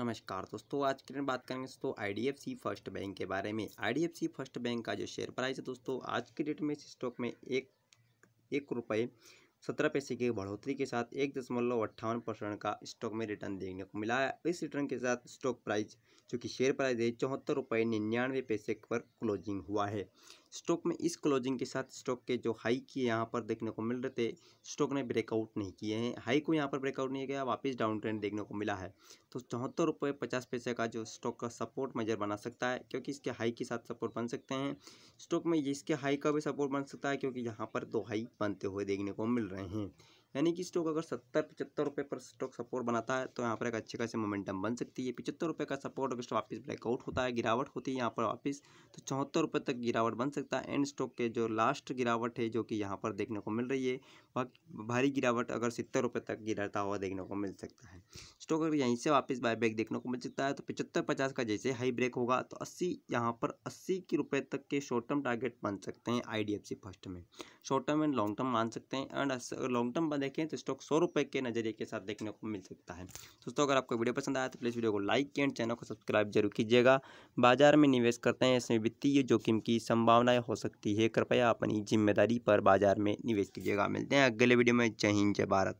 नमस्कार दोस्तों आज की बात करेंगे दोस्तों सी फर्स्ट बैंक के बारे में सी फर्स्ट बैंक का जो शेयर प्राइस है दोस्तों आज की डेट में इस स्टॉक में एक एक रुपये सत्रह पैसे की बढ़ोतरी के साथ एक दशमलव अट्ठावन परसेंट का स्टॉक में रिटर्न देखने को मिला है इस रिटर्न के साथ स्टॉक प्राइस जो कि शेयर प्राइस है चौहत्तर रुपये निन्यानवे पैसे पर क्लोजिंग हुआ है स्टॉक में इस क्लोजिंग के साथ स्टॉक के जो हाई किए यहाँ पर देखने को मिल रहे थे स्टॉक ने ब्रेकआउट नहीं किए हैं हाई को यहाँ पर ब्रेकआउट नहीं किया वापस डाउन ट्रेंड देखने को मिला है तो चौहत्तर रुपये पचास पैसे का जो स्टॉक का सपोर्ट मेजर बना सकता है क्योंकि इसके हाई के साथ सपोर्ट बन सकते हैं स्टॉक में इसके हाई का भी सपोर्ट बन सकता है क्योंकि यहाँ पर दो हाई बनते हुए देखने को मिल रहे हैं यानी कि स्टॉक अगर सत्तर पचहत्तर रुपये पर स्टॉक सपोर्ट बनाता है तो यहाँ पर एक अच्छे खासे मोमेंटम बन सकती है पचहत्तर रुपये का सपोर्ट अगर वापस ब्रेकआउट होता है गिरावट होती है यहाँ पर वापस तो चौहत्तर रुपये तक गिरावट बन सकता है एंड स्टॉक के जो लास्ट गिरावट है जो कि यहाँ पर देखने को मिल रही है वह भारी गिरावट अगर सत्तर रुपये तक गिरता हुआ देखने को मिल सकता है स्टॉक अगर यहीं से वापस बैक देखने को मिल सकता है तो पचहत्तर पचास का जैसे हाई ब्रेक होगा तो अस्सी यहाँ पर अस्सी के रुपये तक के शॉर्ट टर्म टारगेट बन सकते हैं आई फर्स्ट में short term and long term मान सकते हैं एंड लॉन्ग टर्म में देखें तो स्टॉक सौ रुपये के नजरिए के साथ देखने को मिल सकता है दोस्तों अगर आपको वीडियो पसंद आया तो प्लीज़ वीडियो को लाइक एंड चैनल को सब्सक्राइब जरूर कीजिएगा बाजार में निवेश करते हैं इसमें वित्तीय जोखिम की संभावनाएँ हो सकती है कृपया अपनी जिम्मेदारी पर बाजार में निवेश कीजिएगा मिलते हैं अगले वीडियो में जय हिंद जय भारत